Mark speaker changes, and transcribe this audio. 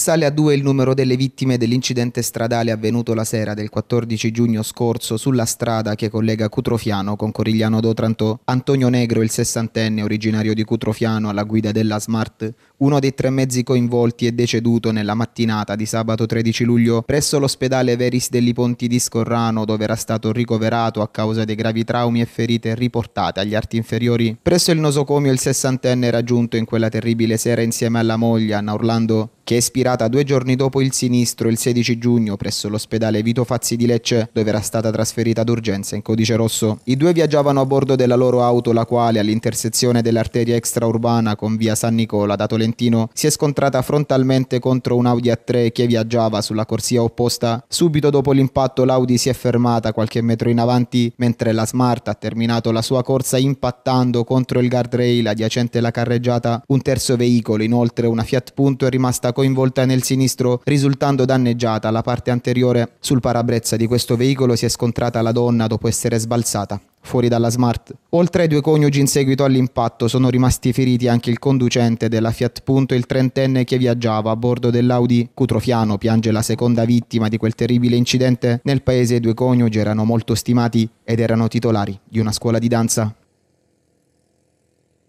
Speaker 1: Sale a due il numero delle vittime dell'incidente stradale avvenuto la sera del 14 giugno scorso sulla strada che collega Cutrofiano con Corigliano d'Otranto. Antonio Negro, il sessantenne originario di Cutrofiano alla guida della Smart, uno dei tre mezzi coinvolti è deceduto nella mattinata di sabato 13 luglio presso l'ospedale Veris degli Ponti di Scorrano dove era stato ricoverato a causa dei gravi traumi e ferite riportate agli arti inferiori. Presso il nosocomio il sessantenne era giunto in quella terribile sera insieme alla moglie Anna Orlando che è ispirata due giorni dopo il sinistro, il 16 giugno, presso l'ospedale Vito Fazzi di Lecce, dove era stata trasferita d'urgenza in codice rosso. I due viaggiavano a bordo della loro auto, la quale all'intersezione dell'arteria extraurbana con via San Nicola da Tolentino si è scontrata frontalmente contro un Audi A3 che viaggiava sulla corsia opposta. Subito dopo l'impatto l'Audi si è fermata qualche metro in avanti, mentre la Smart ha terminato la sua corsa impattando contro il guardrail adiacente alla carreggiata. Un terzo veicolo, inoltre una Fiat Punto, è rimasta con coinvolta nel sinistro risultando danneggiata la parte anteriore. Sul parabrezza di questo veicolo si è scontrata la donna dopo essere sbalzata fuori dalla Smart. Oltre ai due coniugi in seguito all'impatto sono rimasti feriti anche il conducente della Fiat Punto e il trentenne che viaggiava a bordo dell'Audi Cutrofiano, piange la seconda vittima di quel terribile incidente. Nel paese i due coniugi erano molto stimati ed erano titolari di una scuola di danza.